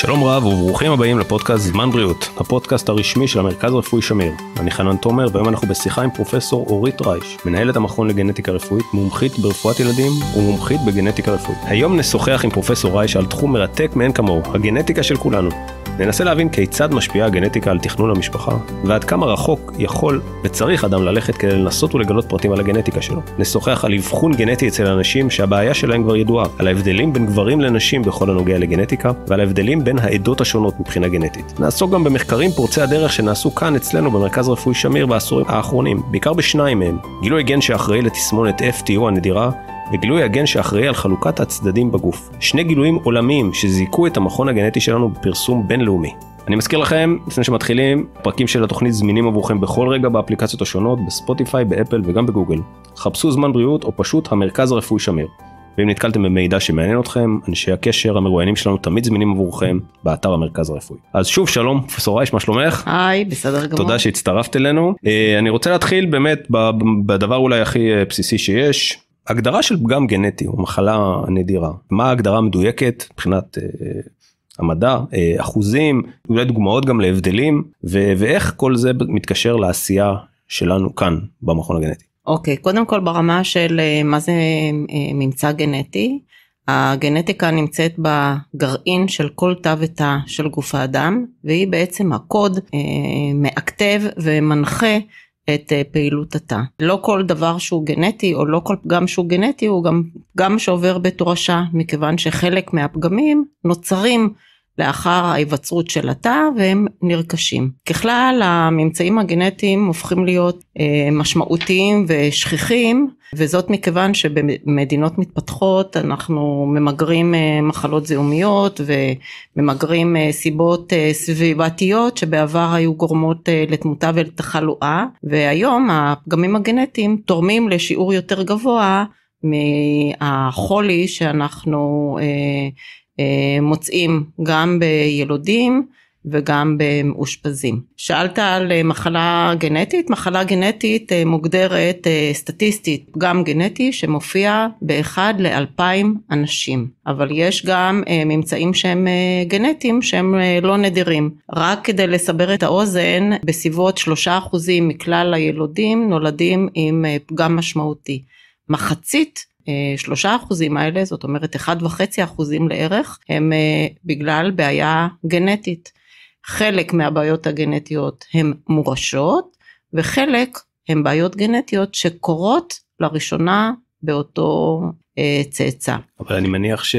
שלום רב וברוכים הבאים לפודקאסט זמן בריאות, הפודקאסט הרשמי של המרכז הרפואי שמיר. אני חנן תומר והיום אנחנו בשיחה עם פרופסור אורית רייש, מנהלת המכון לגנטיקה רפואית, מומחית ברפואת ילדים ומומחית בגנטיקה רפואית. היום נשוחח עם פרופסור רייש על תחום מרתק מאין כמוהו, הגנטיקה של כולנו. ננסה להבין כיצד משפיעה הגנטיקה על תכנון המשפחה, ועד כמה רחוק יכול וצריך אדם ללכת כדי לנסות ולגלות פרטים על הגנטיקה שלו. נשוחח על אבחון גנטי אצל אנשים שהבעיה שלהם כבר ידועה, על ההבדלים בין גברים לנשים בכל הנוגע לגנטיקה, ועל ההבדלים בין העדות השונות מבחינה גנטית. נעסוק גם במחקרים פורצי הדרך שנעשו כאן אצלנו במרכז רפואי שמיר בעשורים האחרונים, בעיקר בשניים מהם, גילוי גן שאחראי לתסמונת FTO הנדירה, וגילוי הגן שאחראי על חלוקת הצדדים בגוף. שני גילויים עולמיים שזיכו את המכון הגנטי שלנו בפרסום בינלאומי. אני מזכיר לכם, לפני שמתחילים, פרקים של התוכנית זמינים עבורכם בכל רגע באפליקציות השונות, בספוטיפיי, באפל וגם בגוגל. חפשו זמן בריאות או פשוט המרכז הרפואי שמיר. ואם נתקלתם במידע שמעניין אתכם, אנשי הקשר המרואיינים שלנו תמיד זמינים עבורכם באתר המרכז הרפואי. אז שוב שלום, פרופסור רייש, מה שלומך? היי, בסדר גמור. תודה שהצטרפת אלינו. אה, אני רוצה להתחיל באמת בדבר אולי הכי אה, בסיסי שיש, הגדרה של פגם גנטי הוא מחלה נדירה. מה ההגדרה המדויקת מבחינת אה, המדע, אחוזים, אולי דוגמאות גם להבדלים, ו- ואיך כל זה מתקשר לעשייה שלנו כאן במכון הגנטי. אוקיי, קודם כל ברמה של אה, מה זה אה, ממצא גנטי, הגנטיקה נמצאת בגרעין של כל תא ותא של גוף האדם, והיא בעצם הקוד אה, מעכתב ומנחה את פעילות התא. לא כל דבר שהוא גנטי או לא כל פגם שהוא גנטי הוא גם פגם שעובר בתורשה, מכיוון שחלק מהפגמים נוצרים לאחר ההיווצרות של התא והם נרכשים. ככלל הממצאים הגנטיים הופכים להיות אה, משמעותיים ושכיחים וזאת מכיוון שבמדינות מתפתחות אנחנו ממגרים אה, מחלות זיהומיות וממגרים אה, סיבות סביבתיות שבעבר היו גורמות לתמותה ולתחלואה והיום הפגמים הגנטיים תורמים לשיעור יותר גבוה מהחולי שאנחנו אה, מוצאים גם בילודים וגם במאושפזים. שאלת על אה, מחלה גנטית, מחלה גנטית אה, מוגדרת סטטיסטית, גם גנטי שמופיע באחד לאלפיים אנשים, אבל יש גם ממצאים שהם גנטיים שהם לא נדירים. רק כדי לסבר את האוזן, בסביבות שלושה אחוזים מכלל הילודים נולדים עם פגם משמעותי. מחצית שלושה אחוזים האלה, זאת אומרת אחד וחצי אחוזים לערך, הם אה, בגלל בעיה גנטית. חלק מהבעיות הגנטיות הן מורשות, וחלק הן בעיות גנטיות שקורות לראשונה באותו אה, צאצא. אבל אני מניח ש...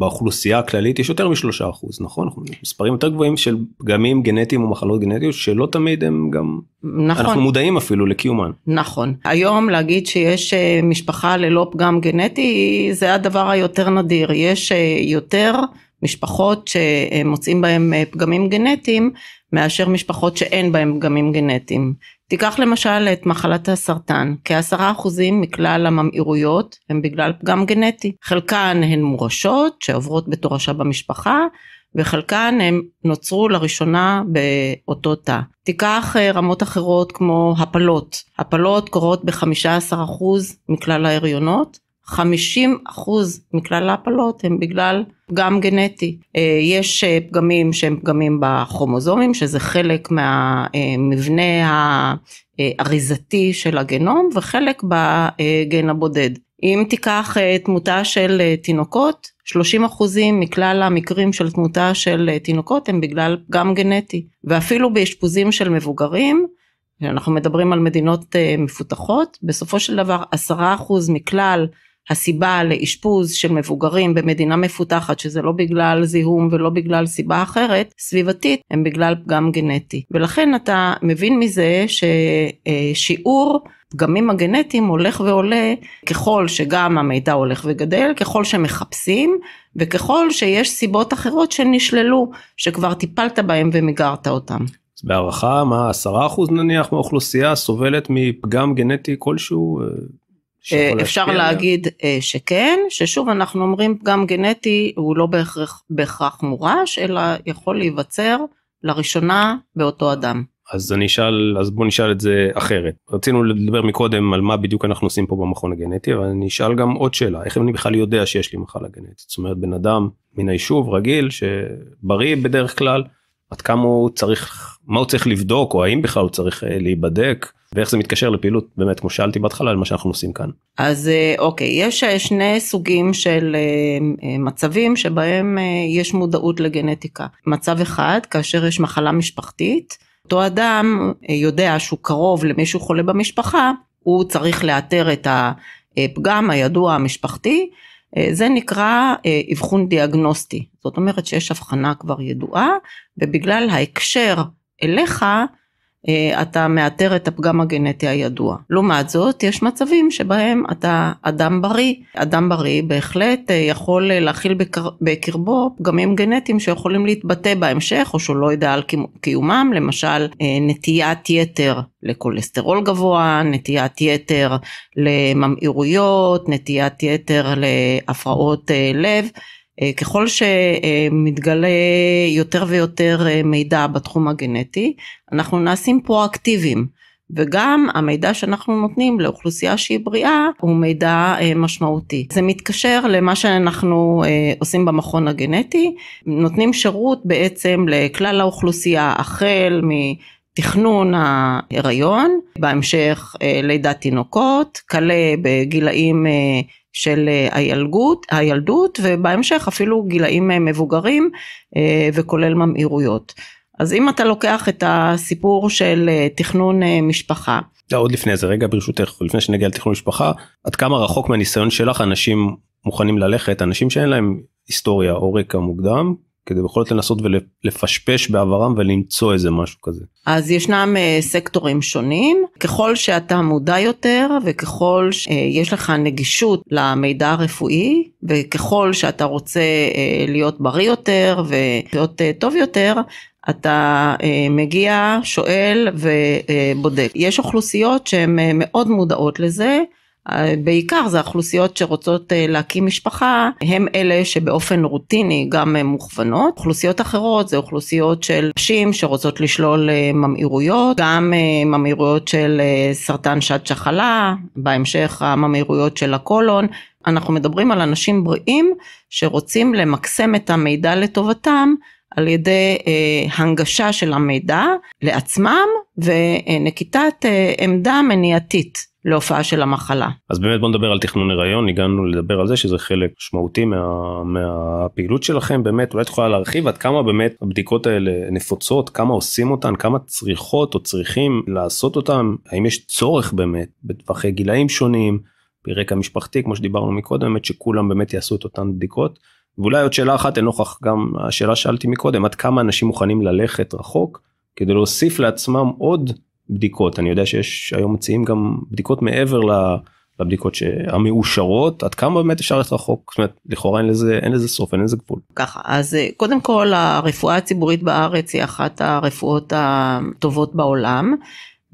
באוכלוסייה הכללית יש יותר משלושה אחוז נכון מספרים יותר גבוהים של פגמים גנטיים ומחלות גנטיות שלא תמיד הם גם נכון אנחנו מודעים אפילו לקיומן נכון היום להגיד שיש אה, משפחה ללא פגם גנטי זה הדבר היותר נדיר יש אה, יותר משפחות שמוצאים בהם אה, פגמים גנטיים מאשר משפחות שאין בהם פגמים גנטיים תיקח למשל את מחלת הסרטן, כעשרה אחוזים מכלל הממאירויות הם בגלל פגם גנטי. חלקן הן מורשות שעוברות בתורשה במשפחה, וחלקן הם נוצרו לראשונה באותו תא. תיקח אה, רמות אחרות כמו הפלות. הפלות קורות ב-15% מכלל ההריונות, 50 מכלל ההפלות הם בגלל פגם גנטי. אה, יש אה, פגמים שהם פגמים בכרומוזומים שזה חלק מהמבנה האריזתי אה, של הגנום וחלק בגן הבודד. אם תיקח תמותה של תינוקות, 30 מכלל המקרים של תמותה של תינוקות הם בגלל פגם גנטי. ואפילו באשפוזים של מבוגרים, אנחנו מדברים על מדינות מפותחות, בסופו של דבר 10 מכלל הסיבה לאשפוז של מבוגרים במדינה מפותחת שזה לא בגלל זיהום ולא בגלל סיבה אחרת סביבתית הם בגלל פגם גנטי ולכן אתה מבין מזה ששיעור פגמים הגנטיים הולך ועולה ככל שגם המידע הולך וגדל, ככל שמחפשים וככל שיש סיבות אחרות שנשללו, שכבר טיפלת בהם ומיגרת אותם. אז בהערכה, מה, 10% נניח מהאוכלוסייה סובלת מפגם גנטי כלשהו? אה, אפשר להגיד עליו. אה, שכן, ששוב אנחנו אומרים פגם גנטי הוא לא בהכרח, בהכרח מורש, אלא יכול להיווצר לראשונה באותו אדם. אז אני אשאל, אז בוא נשאל את זה אחרת. רצינו לדבר מקודם על מה בדיוק אנחנו עושים פה במכון הגנטי, אבל אני אשאל גם עוד שאלה, איך אני בכלל יודע שיש לי מחלה גנטית? זאת אומרת בן אדם מן היישוב רגיל שבריא בדרך כלל, עד כמה הוא צריך, מה הוא צריך לבדוק, או האם בכלל הוא צריך אה, להיבדק? ואיך זה מתקשר לפעילות באמת כמו שאלתי בהתחלה למה שאנחנו עושים כאן. אז אה, אוקיי יש אה, שני סוגים של אה, מצבים שבהם יש מודעות לגנטיקה מצב אחד כאשר יש מחלה משפחתית אותו אדם יודע שהוא קרוב למישהו חולה במשפחה הוא צריך לאתר את הפגם הידוע המשפחתי זה נקרא אבחון דיאגנוסטי זאת אומרת שיש הבחנה כבר ידועה ובגלל ההקשר אליך אה, אתה מאתר את הפגם הגנטי הידוע. לעומת זאת, יש מצבים שבהם אתה אדם בריא. אדם בריא בהחלט אה, יכול אה, להכיל בקרבו פגמים גנטיים שיכולים להתבטא בהמשך, או שהוא לא יודע על קיומם, למשל נטיית יתר לכולסטרול גבוה, נטיית יתר לממאירויות, נטיית יתר להפרעות לב. אה, ככל שמתגלה יותר ויותר אה, מידע בתחום הגנטי, אנחנו נעשים פרואקטיביים. וגם המידע שאנחנו נותנים לאוכלוסייה שהיא בריאה הוא מידע אה, משמעותי. זה מתקשר למה שאנחנו עושים במכון הגנטי, נותנים שירות בעצם לכלל האוכלוסייה החל מ... תכנון ההיריון, בהמשך לידת תינוקות, כלה בגילאים של אה, הילגות, הילדות ובהמשך אפילו גילאים אה, מבוגרים אה, וכולל ממאירויות. אז אם אתה לוקח את הסיפור של תכנון משפחה. לא, עוד לפני זה רגע ברשותך לפני שנגיע לתכנון משפחה עד כמה רחוק מהניסיון שלך אנשים מוכנים ללכת אנשים שאין להם היסטוריה או רקע מוקדם כדי בכל זאת לנסות ולפשפש בעברם ולמצוא איזה משהו כזה. אז ישנם אה, סקטורים שונים, ככל שאתה מודע יותר וככל שיש אה, לך נגישות למידע הרפואי וככל שאתה רוצה אה, להיות בריא יותר ולהיות טוב יותר, אתה מגיע, שואל ובודק. יש אוכלוסיות שהן מאוד מודעות לזה. בעיקר זה האוכלוסיות שרוצות אה, להקים משפחה, הם אלה שבאופן רוטיני גם אה, מוכוונות. אוכלוסיות אחרות זה אוכלוסיות של נשים שרוצות לשלול אה, ממאירויות, גם ממאירויות של סרטן שד שחלה, בהמשך הממאירויות של הקולון. אנחנו מדברים על אנשים בריאים שרוצים למקסם את המידע לטובתם על ידי אה, הנגשה של המידע לעצמם ונקיטת אה, עמדה מניעתית. להופעה של המחלה. אז באמת בוא נדבר על תכנון הריון, הגענו לדבר על זה שזה חלק משמעותי מה, מהפעילות שלכם, באמת אולי את יכולה להרחיב עד כמה באמת הבדיקות האלה נפוצות, כמה עושים אותן, כמה צריכות או צריכים לעשות אותן, האם יש צורך באמת בטווחי גילאים שונים, ברקע משפחתי כמו שדיברנו מקודם, באמת שכולם באמת יעשו את אותן בדיקות. ואולי עוד שאלה אחת לנוכח גם השאלה שאלתי מקודם, עד כמה אנשים מוכנים ללכת רחוק כדי להוסיף לעצמם עוד בדיקות אני יודע שיש היום מציעים גם בדיקות מעבר לבדיקות המאושרות עד כמה באמת אפשר ללכת רחוק זאת אומרת, לכאורה אין לזה אין לזה סוף אין לזה גבול. ככה אז אה, קודם כל הרפואה הציבורית בארץ היא אחת הרפואות הטובות בעולם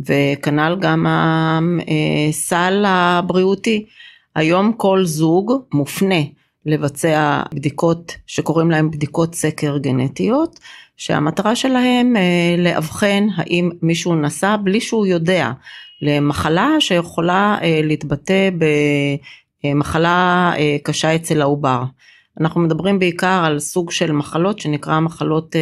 וכנ"ל גם הסל אה, הבריאותי. היום כל זוג מופנה לבצע בדיקות שקוראים להם בדיקות סקר גנטיות שהמטרה שלהם אה, לאבחן האם מישהו נסע בלי שהוא יודע למחלה שיכולה אה, להתבטא במחלה אה, קשה אצל העובר. אנחנו מדברים בעיקר על סוג של מחלות שנקרא מחלות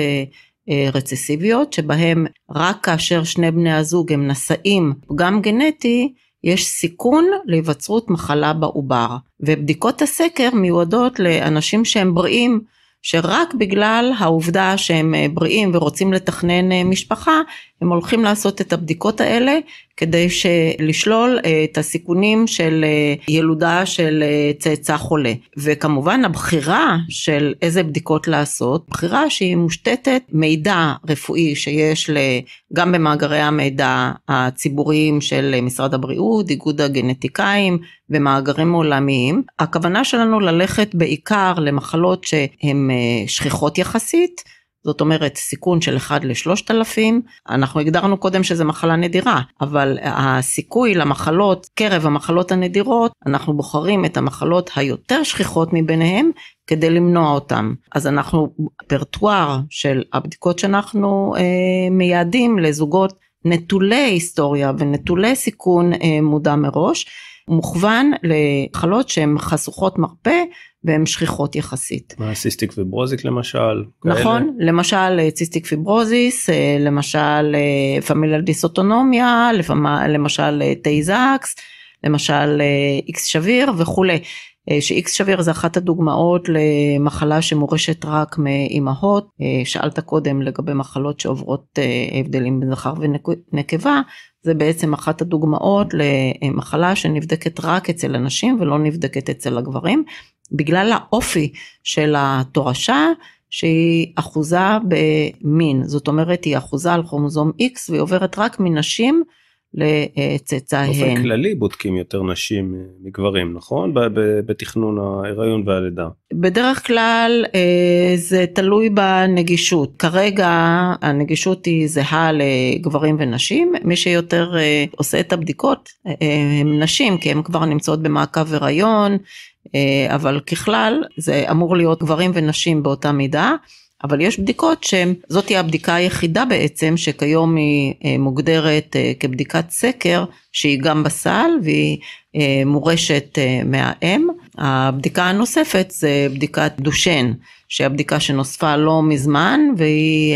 רצסיביות שבהם רק כאשר שני בני הזוג הם נשאים פגם גנטי יש סיכון להיווצרות מחלה בעובר ובדיקות הסקר מיועדות לאנשים שהם בריאים שרק בגלל העובדה שהם אה, בריאים ורוצים לתכנן אה, משפחה, הם הולכים לעשות את הבדיקות האלה כדי לשלול אה, את הסיכונים של אה, ילודה של אה, צאצא חולה. וכמובן הבחירה של איזה בדיקות לעשות, בחירה שהיא מושתתת מידע רפואי שיש גם במאגרי המידע הציבוריים של משרד הבריאות, איגוד הגנטיקאים ומאגרים עולמיים. הכוונה שלנו ללכת בעיקר למחלות שהן שכיחות יחסית. זאת אומרת סיכון של 1 ל-3,000, אנחנו הגדרנו קודם שזה מחלה נדירה, אבל הסיכוי למחלות, קרב המחלות הנדירות, אנחנו בוחרים את המחלות היותר שכיחות מביניהם כדי למנוע אותן. אז אנחנו, פרטואר של הבדיקות שאנחנו אה, מייעדים לזוגות נטולי היסטוריה ונטולי סיכון אה, מודע מראש, הוא מוכוון למחלות שהן חשוכות מרפא והן שכיחות יחסית. מה, סיסטיק פיברוזיק למשל? נכון, כאלה. למשל אה, סיסטיק פיברוזיס, אה, למשל אה, פמיליאל דיסאוטונומיה, למשל טייזקס, למשל איקס שביר וכולי. שאיקס x שביר זה אחת הדוגמאות למחלה שמורשת רק מאימהות. אה, שאלת קודם לגבי מחלות שעוברות אה, הבדלים בין זכר ונקבה, זה בעצם אחת הדוגמאות למחלה שנבדקת רק אצל הנשים ולא נבדקת אצל הגברים, בגלל האופי של התורשה. שהיא אחוזה במין, זאת אומרת היא אחוזה על כרומוזום X והיא עוברת רק מנשים לצאצאיהן. באופן כללי בודקים יותר נשים אה, מגברים נכון? בתכנון ההיריון והלידה. בדרך כלל אה, זה תלוי בנגישות. כרגע הנגישות היא זהה לגברים ונשים. מי שיותר אה, עושה את הבדיקות הם נשים כי הן כבר נמצאות במעקב הריון אבל ככלל זה אמור להיות גברים ונשים באותה מידה. אבל יש בדיקות שהן, זאת היא הבדיקה היחידה בעצם, שכיום היא אה, מוגדרת אה, כבדיקת סקר, שהיא גם בסל והיא אה, מורשת מהאם. הבדיקה הנוספת זה בדיקת דושן, שהיא הבדיקה שנוספה לא מזמן, והיא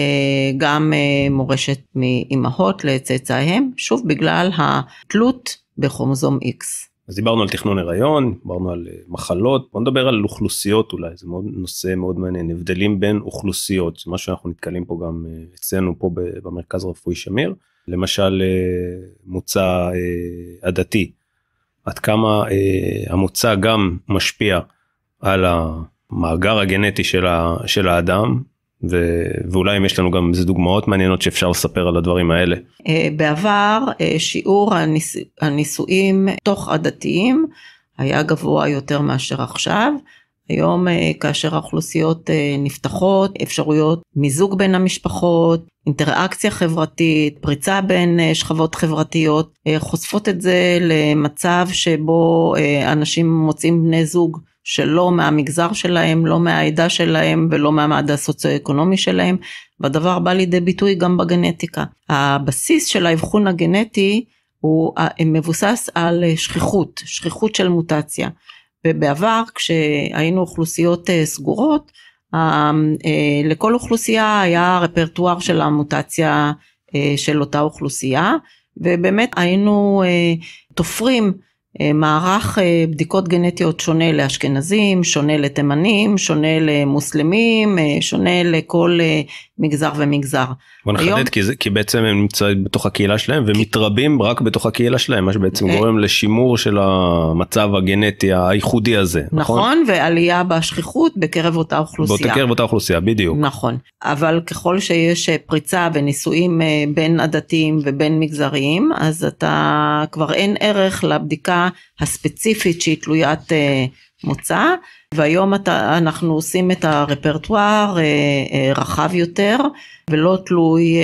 גם מורשת מאימהות לצאצאיהם, שוב בגלל התלות בכרומוזום X. אז דיברנו על תכנון הריון, דיברנו על אה, מחלות, בוא נדבר על אוכלוסיות אולי, זה מאוד, נושא מאוד מעניין, הבדלים בין אוכלוסיות, זה מה שאנחנו נתקלים פה גם אה, אצלנו פה במרכז רפואי שמיר, למשל אה, מוצא עדתי, עד כמה המוצא גם משפיע על המאגר הגנטי של האדם, ו... ואולי אם יש לנו גם איזה דוגמאות מעניינות שאפשר לספר על הדברים האלה. אה, בעבר אה, שיעור הניס... הנישואים תוך עדתיים היה גבוה יותר מאשר עכשיו. היום אה, כאשר האוכלוסיות נפתחות, אפשרויות מיזוג בין המשפחות, אינטראקציה חברתית, פריצה בין שכבות חברתיות, חושפות את זה למצב שבו אנשים מוצאים בני זוג שלא מהמגזר שלהם, לא מהעדה שלהם ולא מהמעמד הסוציו-אקונומי שלהם, והדבר בא לידי ביטוי גם בגנטיקה. הבסיס של האבחון הגנטי הוא מבוסס על שכיחות, שכיחות של מוטציה. ובעבר כשהיינו אוכלוסיות אה, סגורות, אה, אה, לכל אוכלוסייה היה רפרטואר של המוטציה של אותה אוכלוסייה, ובאמת היינו תופרים אה, מערך אה, בדיקות גנטיות שונה לאשכנזים, שונה לתימנים, שונה למוסלמים, אה, שונה לכל מגזר ומגזר. בוא נחדד היום... כי, כי בעצם הם נמצאים בתוך הקהילה שלהם ומתרבים כי... רק בתוך הקהילה שלהם, מה שבעצם גורם לשימור של המצב הגנטי הייחודי הזה. נכון, נכון ועלייה בשכיחות בקרב אותה אוכלוסייה. בקרב אותה אוכלוסייה, בדיוק. נכון, אבל ככל שיש פריצה ונישואים בין עדתיים ובין מגזריים, אז אתה כבר אין ערך לבדיקה. הבעיה הספציפית שהיא תלוית אה, מוצא, והיום אתה, אנחנו עושים את הרפרטואר אה, אה, רחב יותר ולא תלוי,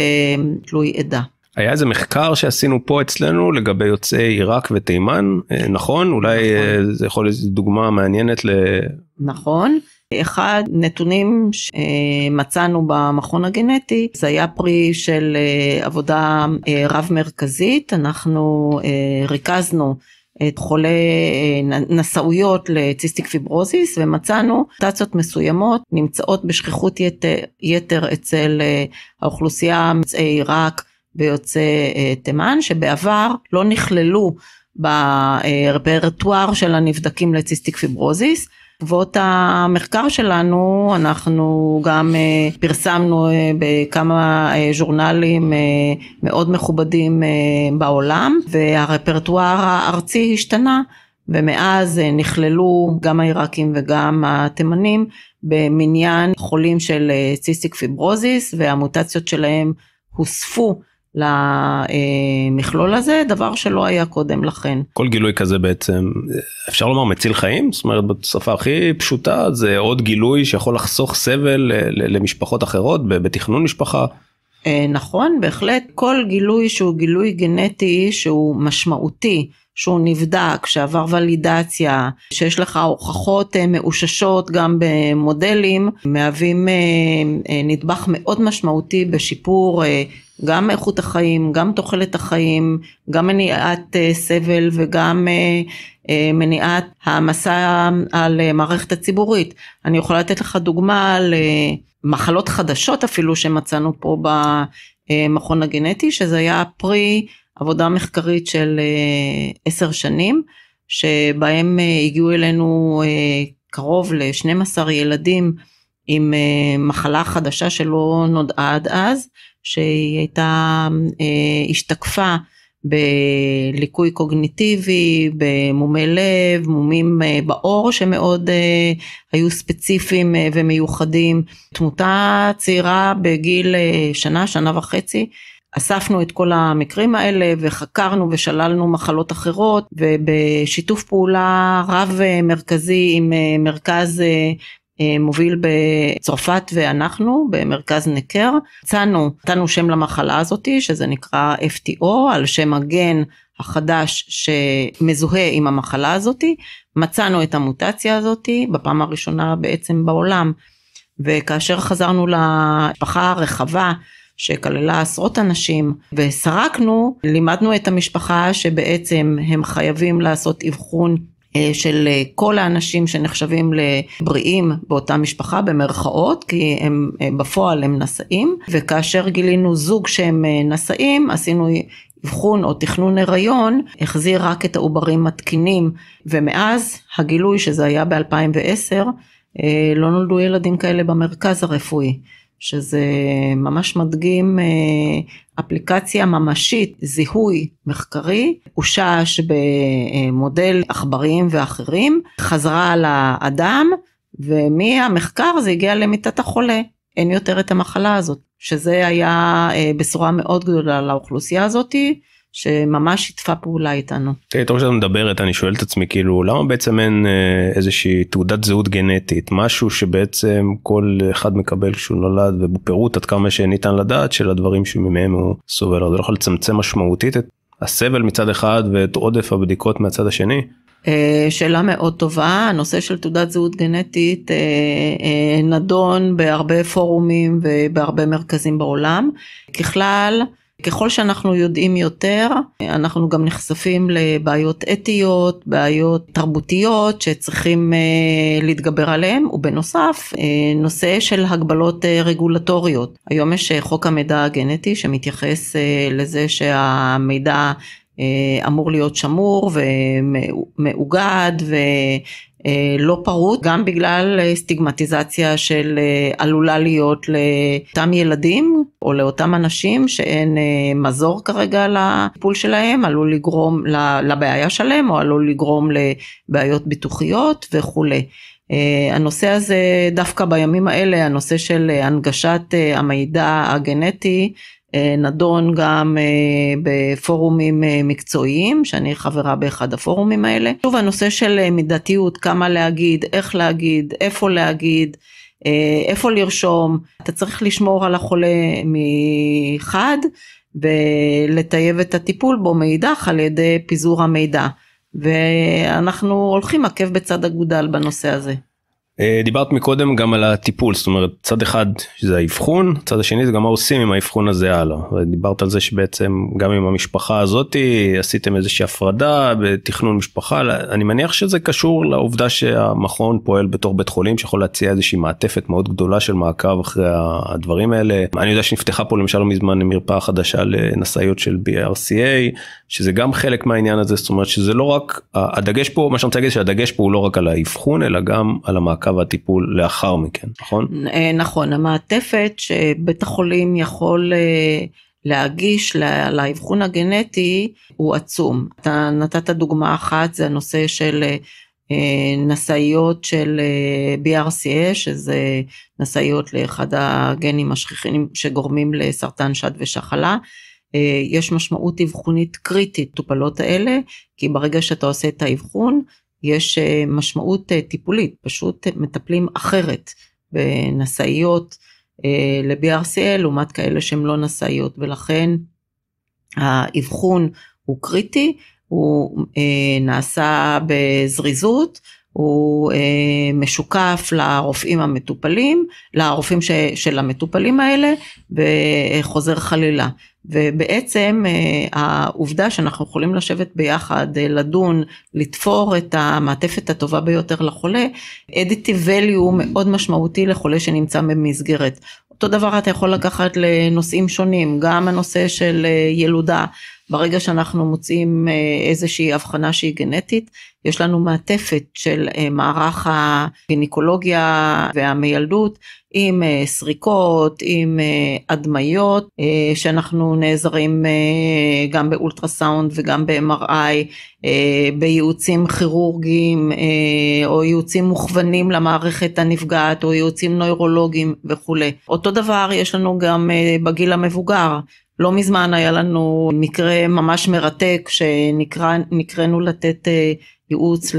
תלוי עדה. היה איזה מחקר שעשינו פה אצלנו לגבי יוצאי עיראק ותימן, נכון? אולי נכון. זה יכול להיות דוגמה מעניינת ל... נכון. אחד נתונים שמצאנו במכון הגנטי זה היה פרי של עבודה רב מרכזית אנחנו ריכזנו את חולי אה, נשאויות לציסטיק פיברוזיס ומצאנו מוטציות מסוימות נמצאות בשכיחות יתר, יתר אצל אה, האוכלוסייה מצאי עיראק ויוצאי אה, תימן שבעבר לא נכללו ברפרטואר של הנבדקים לציסטיק פיברוזיס בעקבות המחקר שלנו אנחנו גם אה, פרסמנו אה, בכמה אה, ז'ורנלים מאוד מכובדים בעולם והרפרטואר הארצי השתנה ומאז נכללו גם העיראקים וגם התימנים במניין חולים של ציסטיק פיברוזיס והמוטציות שלהם הוספו למכלול הזה, דבר שלא היה קודם לכן. כל גילוי כזה בעצם, אפשר לומר מציל חיים? זאת אומרת בשפה הכי פשוטה זה עוד גילוי שיכול לחסוך סבל למשפחות אחרות בתכנון משפחה. אה, נכון, בהחלט כל גילוי שהוא גילוי גנטי שהוא משמעותי. שהוא נבדק, שעבר ולידציה, שיש לך הוכחות אה, מאוששות גם במודלים, מהווים אה, אה, נדבך מאוד משמעותי בשיפור גם איכות החיים, גם תוחלת החיים, גם מניעת סבל וגם מניעת העמסה על מערכת הציבורית. אני יכולה לתת לך דוגמה על מחלות חדשות אפילו שמצאנו פה במכון הגנטי, שזה היה פרי עבודה מחקרית של אה, עשר שנים, שבהם אה, הגיעו אלינו אה, קרוב ל-12 ילדים עם מחלה חדשה שלא נודעה עד אז, שהיא הייתה, השתקפה בליקוי קוגניטיבי, במומי לב, מומים בעור שמאוד היו ספציפיים ומיוחדים, תמותה צעירה בגיל שנה, שנה וחצי. אספנו את כל המקרים האלה וחקרנו ושללנו מחלות אחרות ובשיתוף פעולה רב אה, מרכזי עם אה, מרכז אה, מוביל בצרפת ואנחנו במרכז נקר, הצענו, נתנו שם למחלה הזאתי שזה נקרא FTO על שם הגן החדש שמזוהה עם המחלה הזאתי, מצאנו את המוטציה הזאתי בפעם הראשונה בעצם בעולם וכאשר חזרנו למשפחה הרחבה שכללה עשרות אנשים וסרקנו, לימדנו את המשפחה שבעצם הם חייבים לעשות אבחון אה, של אה, כל האנשים שנחשבים לבריאים באותה משפחה במרכאות כי הם אה, בפועל הם נשאים וכאשר גילינו זוג שהם נשאים עשינו אבחון או תכנון הריון החזיר רק את העוברים התקינים ומאז הגילוי שזה היה ב-2010 לא נולדו ילדים כאלה במרכז הרפואי שזה ממש מדגים אה, אפליקציה ממשית, זיהוי מחקרי, הושש במודל עכברים ואחרים, חזרה על האדם, ומהמחקר זה הגיע למיטת החולה. אין יותר את המחלה הזאת, שזה היה אה, בשורה מאוד גדולה לאוכלוסייה הזאתי. שממש שיתפה פעולה איתנו. תראי, תוך שאת מדברת אני שואל את עצמי כאילו למה בעצם אין אה, איזושהי תעודת זהות גנטית משהו שבעצם כל אחד מקבל כשהוא נולד ובפירוט עד כמה שניתן לדעת של הדברים שממהם הוא סובל אז זה לא יכול לצמצם משמעותית את הסבל מצד אחד ואת עודף הבדיקות מהצד השני. אה, שאלה מאוד טובה, הנושא של תעודת זהות גנטית אה, נדון בהרבה פורומים ובהרבה מרכזים בעולם. ככלל, ככל שאנחנו יודעים יותר, אנחנו גם נחשפים לבעיות אתיות, בעיות תרבותיות שצריכים אה, להתגבר עליהן, ובנוסף, אה, נושא של הגבלות אה, רגולטוריות. היום יש חוק המידע הגנטי שמתייחס לזה שהמידע אמור להיות שמור ומאוגד אה, לא פרוט, גם בגלל אה, סטיגמטיזציה של אה, עלולה להיות לאותם ילדים או לאותם אנשים שאין מזור כרגע לטיפול שלהם, עלול לגרום לבעיה שלהם או עלול לגרום לבעיות ביטוחיות וכולי. הנושא הזה דווקא בימים האלה, הנושא של הנגשת המידע הגנטי אה, נדון גם אה, בפורומים אה, מקצועיים, שאני חברה באחד הפורומים האלה. שוב הנושא של מידתיות, כמה להגיד, איך להגיד, איפה להגיד, איפה לרשום, אתה צריך לשמור על החולה מחד ולטייב את הטיפול בו מאידך על ידי פיזור המידע. ואנחנו הולכים עקב בצד אגודל בנושא הזה. אה, דיברת מקודם גם על הטיפול זאת אומרת צד אחד זה האבחון צד השני זה גם מה עושים עם האבחון הזה הלאה דיברת על זה שבעצם גם עם המשפחה הזאתי עשיתם איזושהי הפרדה בתכנון משפחה אני מניח שזה קשור לעובדה שהמכון פועל בתור בית חולים שיכול להציע איזושהי מעטפת מאוד גדולה של מעקב אחרי הדברים האלה אני יודע שנפתחה פה למשל מזמן מרפאה חדשה לנשאיות של BRCA שזה גם חלק מהעניין הזה זאת אומרת שזה לא רק הדגש פה מה שאני רוצה להגיד שהדגש פה הוא לא רק על האבחון אלא גם על המעקב. המעקב והטיפול לאחר מכן, נכון? אה, נכון, המעטפת שבית החולים יכול אה, להגיש לאבחון הגנטי הוא עצום. אתה נתת דוגמה אחת, זה הנושא של אה, נשאיות של BRCA, שזה נשאיות לאחד הגנים השכיחים שגורמים לסרטן שד ושחלה. יש משמעות אבחונית קריטית טופלות האלה, כי ברגע שאתה עושה את האבחון, יש אה, משמעות אה, טיפולית, פשוט מטפלים אחרת בנשאיות אה, ל-BRCA לעומת כאלה שהן לא נשאיות, ולכן האבחון הוא קריטי, הוא נעשה בזריזות, הוא משוקף לרופאים המטופלים, לרופאים של המטופלים האלה, וחוזר חלילה. ובעצם אה, העובדה שאנחנו יכולים לשבת ביחד, אה, לדון, לתפור את המעטפת הטובה ביותר לחולה, additive value מאוד משמעותי לחולה שנמצא במסגרת. אותו דבר אתה יכול לקחת לנושאים שונים, גם הנושא של אה, ילודה, ברגע שאנחנו מוצאים אה, איזושהי הבחנה שהיא גנטית, יש לנו מעטפת של אה, מערך הגינקולוגיה והמיילדות עם אה, סריקות, עם הדמיות, שאנחנו נעזרים גם באולטרסאונד וגם ב-MRI, בייעוצים כירורגיים או ייעוצים מוכוונים למערכת הנפגעת או ייעוצים נוירולוגיים וכולי. אותו דבר יש לנו גם בגיל המבוגר, לא מזמן היה לנו מקרה ממש מרתק שנקראנו לתת אה, ייעוץ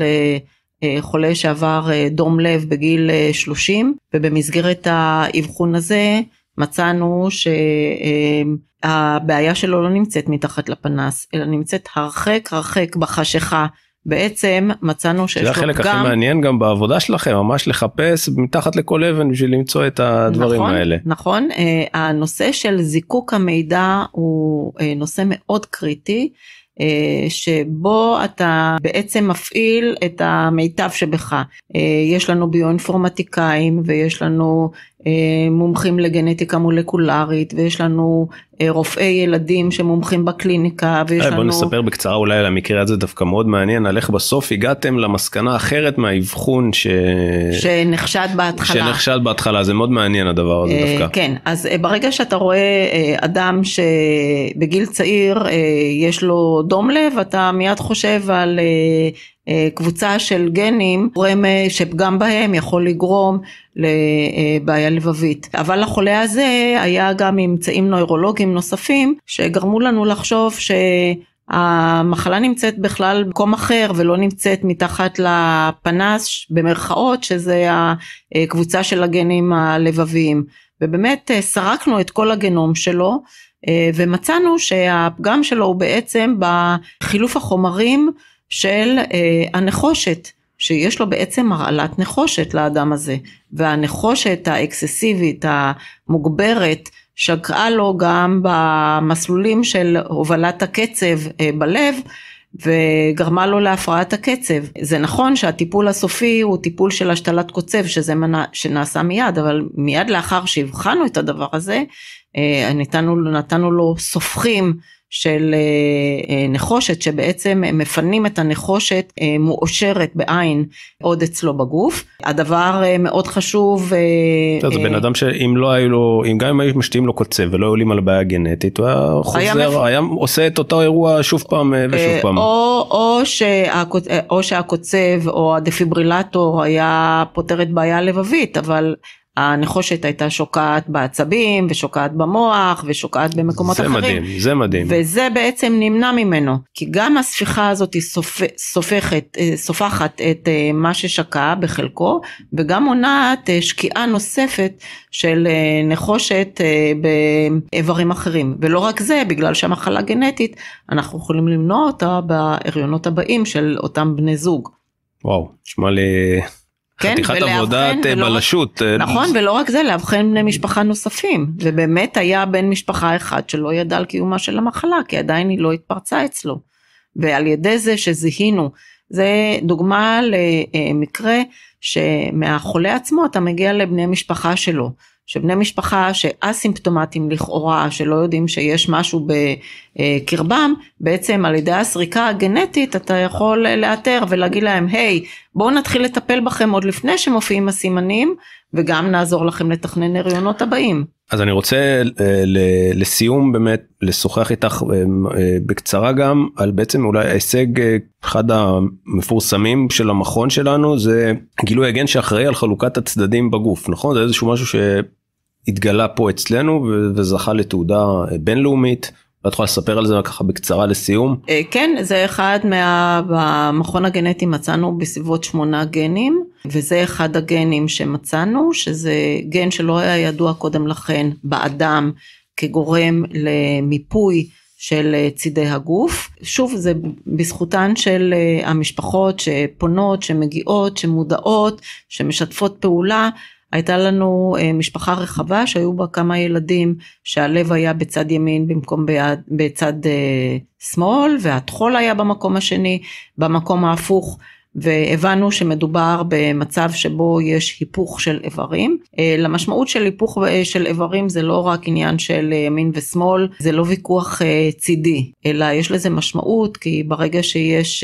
לחולה אה, שעבר אה, דום לב בגיל 30 ובמסגרת האבחון הזה מצאנו שהבעיה שלו לא נמצאת מתחת לפנס אלא נמצאת הרחק הרחק בחשיכה בעצם מצאנו שיש לו פגם. זה החלק הכי מעניין גם בעבודה שלכם, ממש לחפש מתחת לכל אבן בשביל למצוא את הדברים נכון, האלה. נכון, אה, הנושא של זיקוק המידע הוא אה, נושא מאוד קריטי. אה, שבו אתה בעצם מפעיל את המיטב שבך. יש לנו ביואינפורמטיקאים ויש לנו אה, מומחים לגנטיקה מולקולרית ויש לנו אה, רופאי ילדים שמומחים בקליניקה ויש אה, לנו... בוא נספר בקצרה אולי על המקרה הזה דווקא מאוד מעניין על איך בסוף הגעתם למסקנה אחרת מהאבחון ש... שנחשד בהתחלה. שנחשד בהתחלה זה מאוד מעניין הדבר הזה דווקא. כן אז ברגע שאתה רואה אדם שבגיל צעיר יש לו דום לב אתה מיד חושב על קבוצה של גנים גורם אה, בהם יכול לגרום לבעיה לבבית. אבל לחולה הזה היה גם ממצאים נוירולוגיים נוספים שגרמו לנו לחשוב ש... המחלה נמצאת בכלל במקום אחר ולא נמצאת מתחת לפנס במרכאות שזה הקבוצה של הגנים הלבביים ובאמת אה, סרקנו את כל הגנום שלו אה, ומצאנו שהפגם שלו הוא בעצם בחילוף החומרים של אה, הנחושת, שיש לו בעצם הרעלת נחושת לאדם הזה, והנחושת האקססיבית, המוגברת, שקעה לו גם במסלולים של הובלת הקצב אה, בלב, וגרמה לו להפרעת הקצב. זה נכון שהטיפול הסופי הוא טיפול של השתלת קוצב, שזה מנה, שנעשה מיד, אבל מיד לאחר שהבחנו את הדבר הזה, אה, נתנו, נתנו לו סופחים של אה, אה, נחושת, שבעצם מפנים את הנחושת אה, מאושרת בעין עוד אצלו בגוף. הדבר מאוד חשוב... זה בן אדם שאם לא היו לו, אם גם אם היו משתיעים לו קוצב ולא עולים על הבעיה הגנטית, הוא היה חוזר, היה עושה את אותו אירוע שוב פעם ושוב פעם. או שהקוצב או הדפיברילטור היה פותר את בעיה לבבית, אבל... הנחושת הייתה שוקעת בעצבים ושוקעת במוח ושוקעת במקומות זה אחרים. זה מדהים, זה מדהים. וזה בעצם נמנע ממנו, כי גם הספיחה הזאת סופ... אה, סופחת את אה, מה ששקע בחלקו, וגם מונעת אה, שקיעה נוספת של נחושת באיברים אחרים. ולא רק זה, בגלל שהמחלה גנטית, אנחנו יכולים למנוע אותה בהריונות הבאים של אותם בני זוג. וואו, נשמע לי... כן, חתיכת ולאבחן, עבודת אה, בלשות. רק, אה, נכון, ולא רק זה, לאבחן בני משפחה נוספים. ובאמת היה בן משפחה אחד שלא ידע על קיומה של המחלה, כי עדיין היא לא התפרצה אצלו. ועל ידי זה שזיהינו, זה דוגמה למקרה שמהחולה עצמו אתה מגיע לבני משפחה שלו. שבני משפחה שאסימפטומטיים לכאורה, שלא יודעים שיש משהו בקרבם, בעצם על ידי הסריקה הגנטית אתה יכול אה, לאתר ולהגיד להם, היי, hey, בואו נתחיל לטפל בכם עוד לפני שמופיעים הסימנים, וגם נעזור לכם לתכנן הריונות הבאים. אז אני רוצה אה, לסיום באמת לשוחח איתך אה, אה, בקצרה גם על בעצם אולי ההישג אחד המפורסמים של המכון שלנו זה גילוי הגן שאחראי על חלוקת הצדדים בגוף נכון זה איזשהו משהו שהתגלה פה אצלנו וזכה לתעודה בינלאומית את יכולה לספר על זה ככה בקצרה לסיום? אה, כן, זה אחד מה... במכון הגנטי מצאנו בסביבות שמונה גנים, וזה אחד הגנים שמצאנו, שזה גן שלא היה ידוע קודם לכן באדם כגורם למיפוי של אה, צידי הגוף. שוב, זה בזכותן של אה, המשפחות שפונות, שמגיעות, שמודעות, שמשתפות פעולה. הייתה לנו אה, משפחה רחבה שהיו בה כמה ילדים שהלב היה בצד ימין במקום ביד, בצד אה, שמאל והטחול היה במקום השני, במקום ההפוך. והבנו שמדובר במצב שבו יש היפוך של איברים. אה, למשמעות של היפוך של איברים זה לא רק עניין של ימין ושמאל, זה לא ויכוח צידי, אלא יש לזה משמעות כי ברגע שיש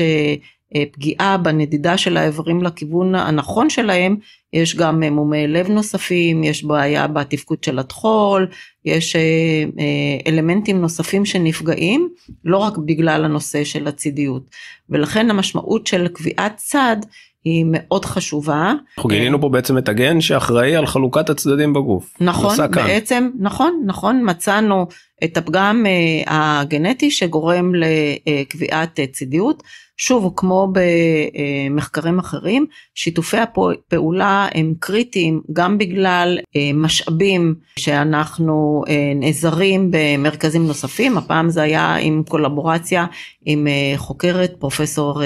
אה, פגיעה בנדידה של האיברים לכיוון הנכון שלהם, יש גם אה, מומי לב נוספים, יש בעיה בתפקוד של הטחול, יש אה, אלמנטים נוספים שנפגעים, לא רק בגלל הנושא של הצידיות. ולכן המשמעות של קביעת צד היא מאוד חשובה. אנחנו גילינו פה בעצם את הגן שאחראי על חלוקת הצדדים בגוף. נכון, בעצם, נכון, נכון, מצאנו את הפגם אה, הגנטי שגורם לקביעת אה, צידיות. שוב, כמו במחקרים אה, אחרים, שיתופי הפעולה הם קריטיים גם בגלל משאבים שאנחנו נעזרים במרכזים נוספים, הפעם זה היה עם קולבורציה עם חוקרת, פרופסור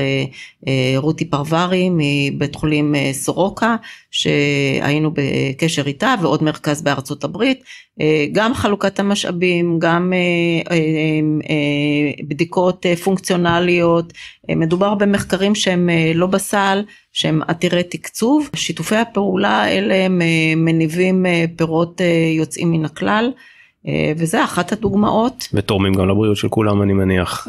רותי פרברי מבית חולים סורוקה, שהיינו בקשר איתה ועוד מרכז בארצות הברית, אה, גם חלוקת המשאבים, גם אה, אה, בדיקות פונקציונליות, מדובר במחקרים שהם לא בסל, שהם עתירי תקצוב, שיתופי הפעולה האלה מניבים פירות יוצאים מן הכלל. וזה אחת הדוגמאות. ותורמים גם לבריאות של כולם אני מניח.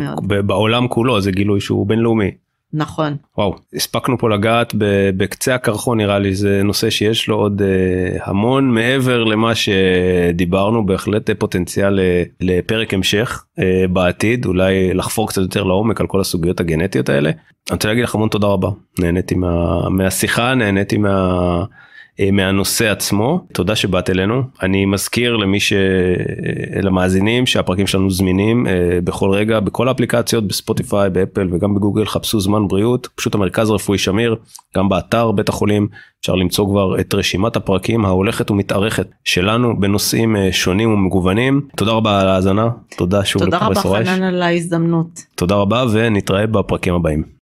נכון מאוד. בעולם כולו זה גילוי שהוא בינלאומי. נכון. וואו, הספקנו פה לגעת בקצה הקרחון נראה לי, זה נושא שיש לו עוד אה, המון מעבר למה שדיברנו, בהחלט אה, פוטנציאל אה, לפרק המשך בעתיד, אולי לחפור קצת יותר לעומק על כל הסוגיות הגנטיות האלה. אני רוצה להגיד לך המון תודה רבה, נהניתי מה, מהשיחה, נהניתי מה... אה, מהנושא עצמו. תודה שבאת אלינו. אני מזכיר למי ש... למאזינים שהפרקים שלנו זמינים אה, בכל רגע, בכל האפליקציות, בספוטיפיי, באפל וגם בגוגל, חפשו זמן בריאות, פשוט המרכז הרפואי שמיר, גם באתר בית החולים, אפשר למצוא כבר את רשימת הפרקים ההולכת ומתארכת שלנו בנושאים אה, שונים ומגוונים. תודה רבה על ההאזנה, תודה שוב לפרופסור אש. תודה רבה חנן על ההזדמנות. תודה רבה ונתראה בפרקים הבאים.